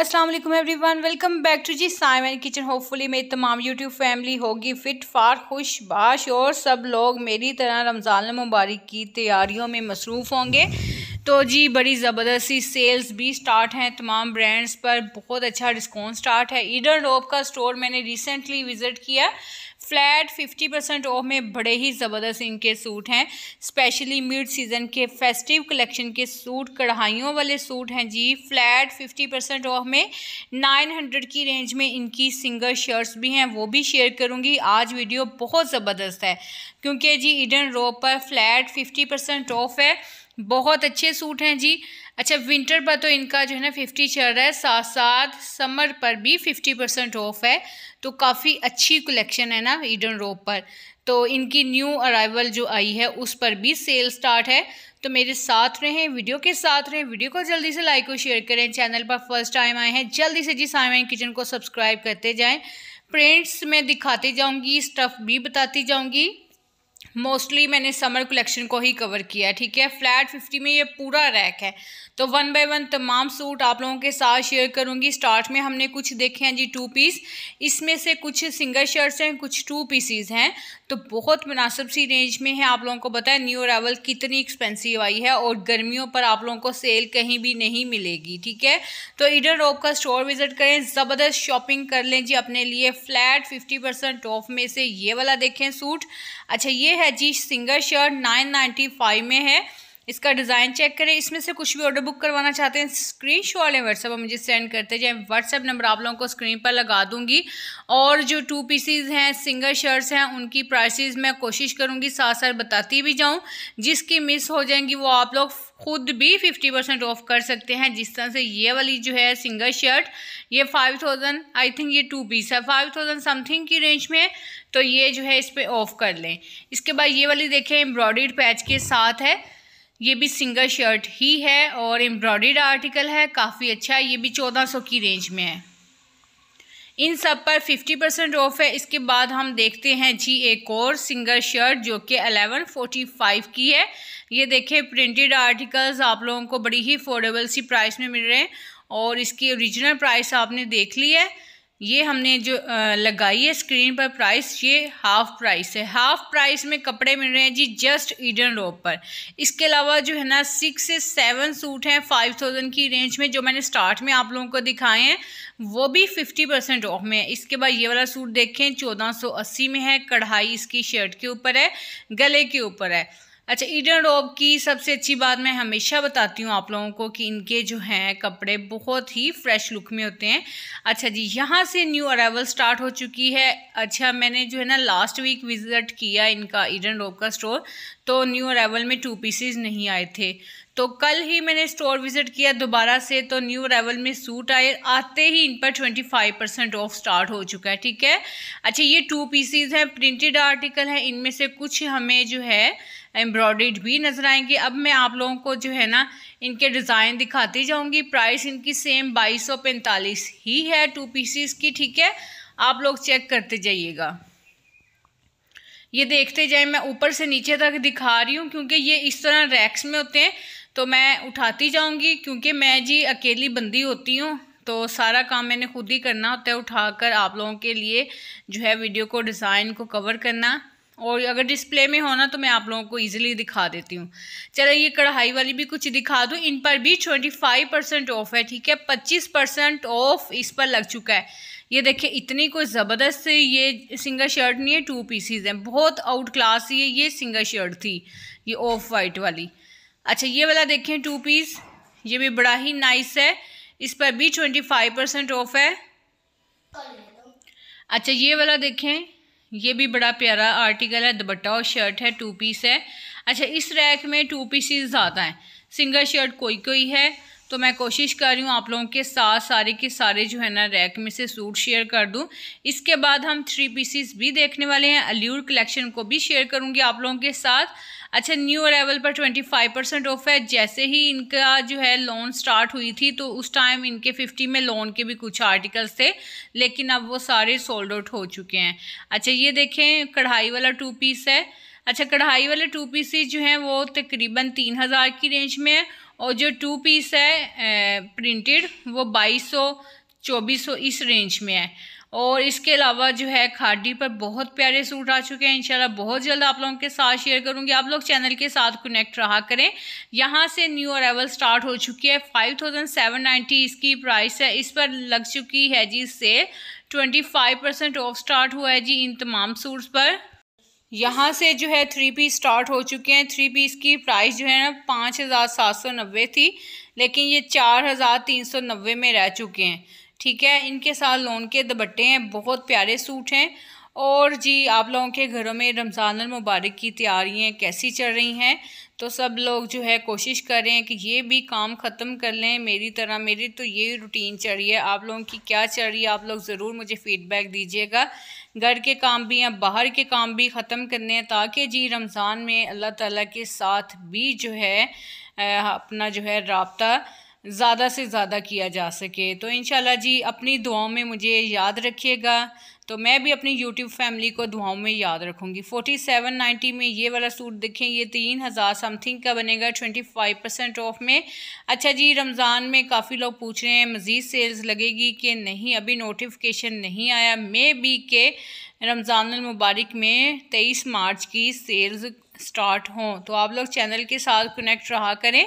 अस्सलाम वालेकुम everyone welcome back to G Simon Kitchen hopefully मेरी तमाम यूट्यूब फैमिली होगी फ़िट फार खुश बाश और सब लोग मेरी तरह रमज़ान मुबारक की तैयारियों में मसरूफ़ होंगे तो जी बड़ी ज़बरदस्त सी सेल्स भी स्टार्ट हैं तमाम ब्रांड्स पर बहुत अच्छा डिस्काउंट स्टार्ट है ईडन रोप का स्टोर मैंने रिसेंटली विज़िट किया फ्लैट फिफ्टी परसेंट ऑफ में बड़े ही ज़बरदस्त इनके सूट हैं स्पेशली मिड सीज़न के फेस्टिव कलेक्शन के सूट कढ़ाइयों वाले सूट हैं जी फ्लैट फिफ्टी परसेंट ऑफ में नाइन हंड्रेड की रेंज में इनकी सिंगल शर्ट्स भी हैं वो भी शेयर करूँगी आज वीडियो बहुत ज़बरदस्त है क्योंकि जी इडन रो पर फ्लैट फिफ्टी परसेंट ऑफ है बहुत अच्छे सूट हैं जी अच्छा विंटर पर तो इनका जो है ना फिफ्टी चल रहा है साथ साथ समर पर भी फिफ्टी परसेंट ऑफ है तो काफ़ी अच्छी कलेक्शन है ना ईडन रोप पर तो इनकी न्यू अराइवल जो आई है उस पर भी सेल स्टार्ट है तो मेरे साथ रहें वीडियो के साथ रहें वीडियो को जल्दी से लाइक और शेयर करें चैनल पर फर्स्ट टाइम आए हैं जल्दी से जी साइमन किचन को सब्सक्राइब करते जाएँ प्रिंट्स में दिखाती जाऊंगी स्टफ़ भी बताती जाऊंगी मोस्टली मैंने समर कलेक्शन को ही कवर किया है ठीक है फ्लैट फिफ्टी में ये पूरा रैक है तो वन बाय वन तमाम सूट आप लोगों के साथ शेयर करूंगी स्टार्ट में हमने कुछ देखे हैं जी टू पीस इसमें से कुछ सिंगल शर्ट्स हैं कुछ टू पीसीज हैं तो बहुत मुनासिब सी रेंज में है आप लोगों को बताए न्यू अरावल कितनी एक्सपेंसिव आई है और गर्मियों पर आप लोगों को सेल कहीं भी नहीं मिलेगी ठीक है तो इडन रोप का स्टोर विजिट करें ज़बरदस्त शॉपिंग कर लें जी अपने लिए फ्लैट फिफ्टी परसेंट ऑफ में से ये वाला देखें सूट अच्छा ये है जी single shirt nine ninety five में है इसका डिज़ाइन चेक करें इसमें से कुछ भी ऑर्डर बुक करवाना चाहते हैं स्क्रीन शो वाले व्हाट्सएप मुझे सेंड करते जाए व्हाट्सअप नंबर आप लोगों को स्क्रीन पर लगा दूंगी और जो टू पीसीज हैं सिंगल शर्ट्स हैं उनकी प्राइसेस मैं कोशिश करूंगी साथ साथ बताती भी जाऊं जिसकी मिस हो जाएंगी वो आप लोग खुद भी फिफ्टी परसेंट ऑफ कर सकते हैं जिस तरह से ये वाली जो है सिंगल शर्ट ये फाइव थाउजेंड आई थिंक ये टू पीस है फाइव थाउजेंड समथिंग की रेंज में तो ये जो है इस पर ऑफ कर लें इसके बाद ये वाली देखें एम्ब्रॉयड पैच के साथ है ये भी सिंगल शर्ट ही है और एम्ब्रॉयड आर्टिकल है काफ़ी अच्छा है ये भी चौदह सौ की रेंज में है इन सब पर फिफ्टी परसेंट ऑफ है इसके बाद हम देखते हैं जी एक और सिंगल शर्ट जो कि अलेवन फोर्टी फाइव की है ये देखें प्रिंटेड आर्टिकल्स आप लोगों को बड़ी ही अफोर्डेबल सी प्राइस में मिल रहे हैं और इसकी ओरिजिनल प्राइस आपने देख ली है ये हमने जो लगाई है स्क्रीन पर प्राइस ये हाफ प्राइस है हाफ प्राइस में कपड़े मिल रहे हैं जी जस्ट ईडन रोप पर इसके अलावा जो है ना सिक्स से सेवन सूट हैं फाइव थाउजेंड की रेंज में जो मैंने स्टार्ट में आप लोगों को दिखाए हैं वो भी फिफ्टी परसेंट ऑफ में है इसके बाद ये वाला सूट देखें चौदह सौ अस्सी में है कढ़ाई इसकी शर्ट के ऊपर है गले के ऊपर है अच्छा ईडन रॉब की सबसे अच्छी बात मैं हमेशा बताती हूँ आप लोगों को कि इनके जो हैं कपड़े बहुत ही फ्रेश लुक में होते हैं अच्छा जी यहाँ से न्यू अरावल स्टार्ट हो चुकी है अच्छा मैंने जो है ना लास्ट वीक विज़िट किया इनका ईडन रॉब का स्टोर तो न्यू अरावल में टू पीसीज नहीं आए थे तो कल ही मैंने स्टोर विज़िट किया दोबारा से तो न्यू अरावल में सूट आए आते ही इन पर twenty five percent off start हो चुका है ठीक है अच्छा ये टू पीसीज हैं प्रिंटेड आर्टिकल हैं इनमें से कुछ हमें जो है एम्ब्रॉयड भी नज़र आएंगे अब मैं आप लोगों को जो है ना इनके डिज़ाइन दिखाती जाऊंगी प्राइस इनकी सेम बाईस सौ पैंतालीस ही है टू पीसीस की ठीक है आप लोग चेक करते जाइएगा ये देखते जाए मैं ऊपर से नीचे तक दिखा रही हूँ क्योंकि ये इस तरह रैक्स में होते हैं तो मैं उठाती जाऊँगी क्योंकि मैं जी अकेली बंदी होती हूँ तो सारा काम मैंने खुद ही करना होता है उठाकर आप लोगों के लिए जो है वीडियो को डिज़ाइन को कवर करना और अगर डिस्प्ले में हो ना तो मैं आप लोगों को ईजिली दिखा देती हूँ चलो ये कढ़ाई वाली भी कुछ दिखा दूँ इन पर भी ट्वेंटी फाइव परसेंट ऑफ है ठीक है पच्चीस परसेंट ऑफ इस पर लग चुका है ये देखिए इतनी कोई ज़बरदस्त ये सिंगल शर्ट नहीं है टू पीसीज हैं बहुत आउट क्लास ये ये सिंगल शर्ट थी ये ऑफ वाइट वाली अच्छा ये वाला देखें टू पीस ये भी बड़ा ही नाइस है इस पर भी ट्वेंटी फाइव परसेंट ऑफ है अच्छा ये वाला देखें ये भी बड़ा प्यारा आर्टिकल है दुपट्टा और शर्ट है टू पीस है अच्छा इस रैक में टू पीसीज ज़्यादा हैं सिंगल शर्ट कोई कोई है तो मैं कोशिश कर रही हूँ आप लोगों के साथ सारे के सारे जो है ना रैक में से सूट शेयर कर दूँ इसके बाद हम थ्री पीसीस भी देखने वाले हैं अल्यूर कलेक्शन को भी शेयर करूँगी आप लोगों के साथ अच्छा न्यू अरावल पर ट्वेंटी फाइव परसेंट ऑफ है जैसे ही इनका जो है लोन स्टार्ट हुई थी तो उस टाइम इनके फिफ्टी में लोन के भी कुछ आर्टिकल्स थे लेकिन अब वो सारे सोल्ड आउट हो चुके हैं अच्छा ये देखें कढ़ाई वाला टू पीस है अच्छा कढ़ाई वाले टू पीसीस जो हैं वो तकरीबन तीन हज़ार की रेंज में है और जो टू पीस है प्रिंटेड वो बाईस सौ चौबीस सौ इस रेंज में है और इसके अलावा जो है खाडी पर बहुत प्यारे सूट आ चुके हैं इंशाल्लाह बहुत जल्द आप लोगों के साथ शेयर करूंगी आप लोग चैनल के साथ कनेक्ट रहा करें यहाँ से न्यू अरावल स्टार्ट हो चुकी है फाइव थाउजेंड सेवन नाइन्टी इसकी प्राइस है इस पर लग चुकी है जी sale twenty five percent off start हुआ है जी इन तमाम सूट्स पर यहाँ से जो है थ्री पीस स्टार्ट हो चुके हैं थ्री पीस की प्राइस जो है ना पाँच हज़ार सात सौ नब्बे थी लेकिन ये चार हज़ार तीन सौ नब्बे में रह चुके हैं ठीक है इनके साथ लोन के दबट्टे हैं बहुत प्यारे सूट हैं और जी आप लोगों के घरों में रमज़ान मुबारक की तैयारियाँ कैसी चल रही हैं तो सब लोग जो है कोशिश कर रहे हैं कि ये भी काम ख़त्म कर लें मेरी तरह मेरी तो ये रूटीन चल रही है आप लोगों की क्या चल रही है आप लोग ज़रूर मुझे फ़ीडबैक दीजिएगा घर के काम भी या बाहर के काम भी ख़त्म करने हैं ताकि जी रमज़ान में अल्लाह ताला के साथ भी जो है अपना जो है रबता ज़्यादा से ज़्यादा किया जा सके तो इन जी अपनी दुआओं में मुझे याद रखिएगा तो मैं भी अपनी YouTube फैमिली को दुआओं में याद रखूँगी 4790 में ये वाला सूट देखें ये तीन हज़ार समथिंग का बनेगा 25 परसेंट ऑफ में अच्छा जी रमज़ान में काफ़ी लोग पूछ रहे हैं मज़ीद सेल्स लगेगी कि नहीं अभी नोटिफिकेशन नहीं आया मे बी के रमज़ानमबारक में 23 मार्च की सेल्स स्टार्ट हों तो आप लोग चैनल के साथ कनेक्ट रहा करें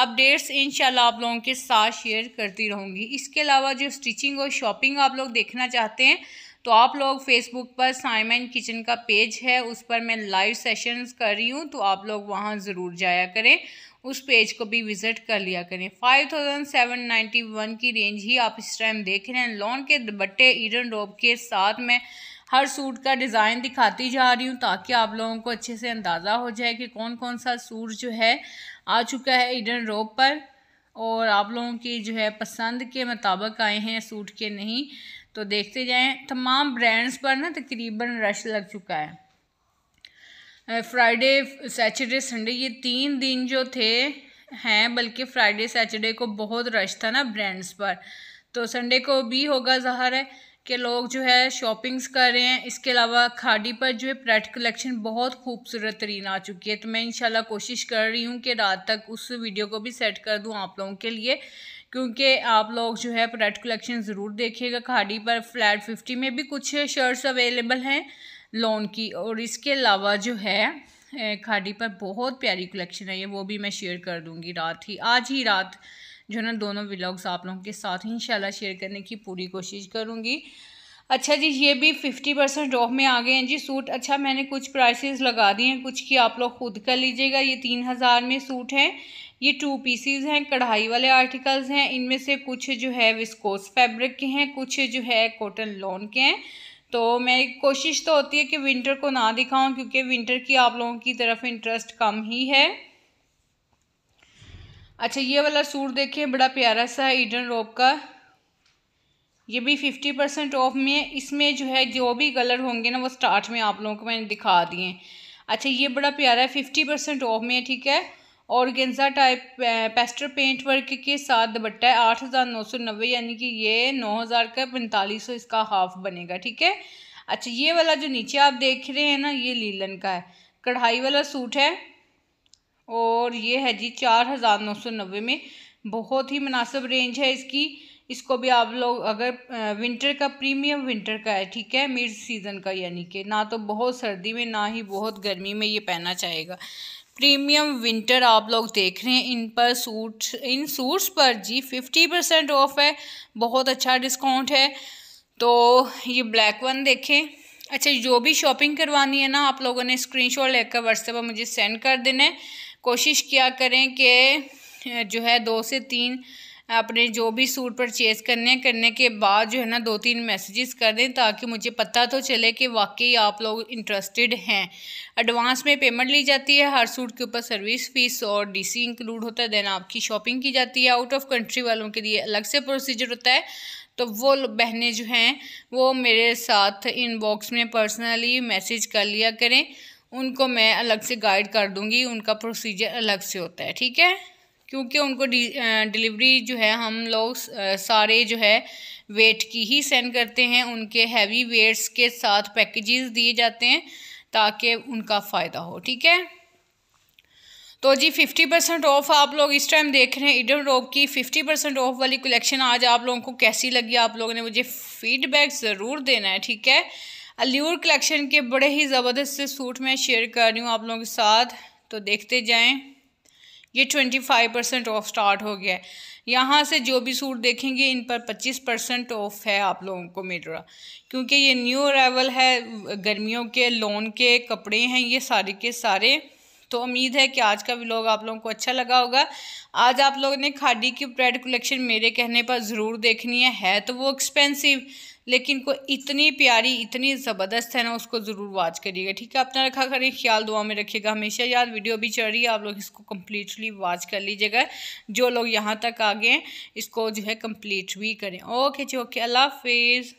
अपडेट्स इन आप लोगों के साथ शेयर करती रहूँगी इसके अलावा जो स्टिचिंग और शॉपिंग आप लोग देखना चाहते हैं तो आप लोग फेसबुक पर साइमन किचन का पेज है उस पर मैं लाइव सेशंस कर रही हूँ तो आप लोग वहाँ ज़रूर जाया करें उस पेज को भी विज़िट कर लिया करें five thousand seven ninety one की रेंज ही आप इस टाइम देख रहे हैं लॉन के दुबट्टे ईडन रोब के साथ में हर सूट का डिज़ाइन दिखाती जा रही हूँ ताकि आप लोगों को अच्छे से अंदाज़ा हो जाए कि कौन कौन सा सूट जो है आ चुका है ईडन रोप पर और आप लोगों की जो है पसंद के मुताबिक आए हैं सूट के नहीं तो देखते जाएं तमाम ब्रांड्स पर ना तकरीबन रश लग चुका है फ्राइडे सैटरडे संडे ये तीन दिन जो थे हैं बल्कि फ्राइडे सैटरडे को बहुत रश था ना ब्रांड्स पर तो संडे को भी होगा ज़ाहर है के लोग जो है शॉपिंग्स कर रहे हैं इसके अलावा खाड़ी पर जो है प्रेट कलेक्शन बहुत खूबसूरत तरीन आ चुकी है तो मैं इंशाल्लाह कोशिश कर रही हूँ कि रात तक उस वीडियो को भी सेट कर दूँ आप लोगों के लिए क्योंकि आप लोग जो है प्रेट कलेक्शन ज़रूर देखिएगा खाड़ी पर फ्लैट फिफ्टी में भी कुछ शर्ट्स अवेलेबल हैं लोन की और इसके अलावा जो है खाड़ी पर बहुत प्यारी कलेक्शन है ये वो भी मैं शेयर कर दूँगी रात ही आज ही रात जो ना दोनों व्लॉग्स आप लोगों के साथ ही इंशाल्लाह शेयर करने की पूरी कोशिश करूँगी अच्छा जी ये भी फिफ्टी परसेंट ऑफ में आ गए हैं जी सूट अच्छा मैंने कुछ प्राइसेस लगा दिए हैं कुछ की आप लोग खुद कर लीजिएगा ये तीन हज़ार में सूट हैं ये टू पीसीज हैं कढ़ाई वाले आर्टिकल्स हैं इनमें से कुछ जो है विस्कोस फैब्रिक के हैं कुछ जो है कॉटन लॉन के हैं तो मैं कोशिश तो होती है कि विंटर को ना दिखाऊँ क्योंकि विंटर की आप लोगों की तरफ इंटरेस्ट कम ही है अच्छा ये वाला सूट देखिए बड़ा प्यारा सा ईडन रोप का ये भी फिफ्टी परसेंट ऑफ में है इसमें जो है जो भी कलर होंगे ना वो स्टार्ट में आप लोगों को मैंने दिखा दिए अच्छा ये बड़ा प्यारा है फिफ्टी परसेंट ऑफ में है ठीक है और गेंजा टाइप पेस्टर पेंट वर्क के साथ दुपट्टा है आठ हज़ार नौ सौ नब्बे यानी कि ये नौ हज़ार का पैंतालीस सौ इसका हाफ बनेगा ठीक है अच्छा ये वाला जो नीचे आप देख रहे हैं ना ये लीलन का है कढ़ाई वाला सूट है और ये है जी चार हज़ार नौ सौ नब्बे में बहुत ही मुनासिब रेंज है इसकी इसको भी आप लोग अगर विंटर का प्रीमियम विंटर का है ठीक है मिड सीज़न का यानी कि ना तो बहुत सर्दी में ना ही बहुत गर्मी में ये पहना चाहेगा प्रीमियम विंटर आप लोग देख रहे हैं इन पर सूट इन सूट्स पर जी फिफ्टी परसेंट ऑफ है बहुत अच्छा डिस्काउंट है तो ये ब्लैक वन देखें अच्छा जो भी शॉपिंग करवानी है ना आप लोगों ने स्क्रीनशॉट लेकर व्हाट्सएप पर मुझे सेंड कर देना है कोशिश किया करें कि जो है दो से तीन अपने जो भी सूट परचेज़ करने करने के बाद जो है ना दो तीन मैसेजेस कर दें ताकि मुझे पता तो चले कि वाकई आप लोग इंटरेस्टेड हैं एडवांस में पेमेंट ली जाती है हर सूट के ऊपर सर्विस फीस और डीसी इंक्लूड होता है देन आपकी शॉपिंग की जाती है आउट ऑफ कंट्री वालों के लिए अलग से प्रोसीजर होता है तो वो बहनें जो हैं वो मेरे साथ इनबॉक्स में पर्सनली मैसेज कर लिया करें उनको मैं अलग से गाइड कर दूँगी उनका प्रोसीजर अलग से होता है ठीक है क्योंकि उनको डिलीवरी जो है हम लोग सारे जो है वेट की ही सेंड करते हैं उनके हैवी वेट्स के साथ पैकेजेस दिए जाते हैं ताकि उनका फ़ायदा हो ठीक है तो जी फिफ्टी परसेंट ऑफ़ आप लोग इस टाइम देख रहे हैं इडन रोग की फिफ्टी परसेंट ऑफ़ वाली कलेक्शन आज आप लोगों को कैसी लगी आप लोगों ने मुझे फीडबैक ज़रूर देना है ठीक है अल्यूर कलेक्शन के बड़े ही ज़बरदस्त से सूट मैं शेयर कर रही हूँ आप लोगों के साथ तो देखते जाएं ये twenty five percent off start हो गया है यहाँ से जो भी सूट देखेंगे इन पर पच्चीस परसेंट ऑफ है आप लोगों को मिल रहा क्योंकि ये न्यू अरावल है गर्मियों के लोन के कपड़े हैं ये सारे के सारे तो उम्मीद है कि आज का व्लॉग आप लोगों को अच्छा लगा होगा आज आप लोगों ने खादी की ब्रेड कलेक्शन मेरे कहने पर ज़रूर देखनी है है तो वो एक्सपेंसिव लेकिन को इतनी प्यारी इतनी ज़बरदस्त है ना उसको ज़रूर वॉच करिएगा ठीक है अपना रखा करें ख्याल दुआ में रखिएगा हमेशा यार वीडियो भी चल रही है आप लोग इसको कम्प्लीटली वॉच कर लीजिएगा जो लोग यहाँ तक आ गए इसको जो है कम्प्लीट भी करें ओके जी ओके अल्लाह हाफिज़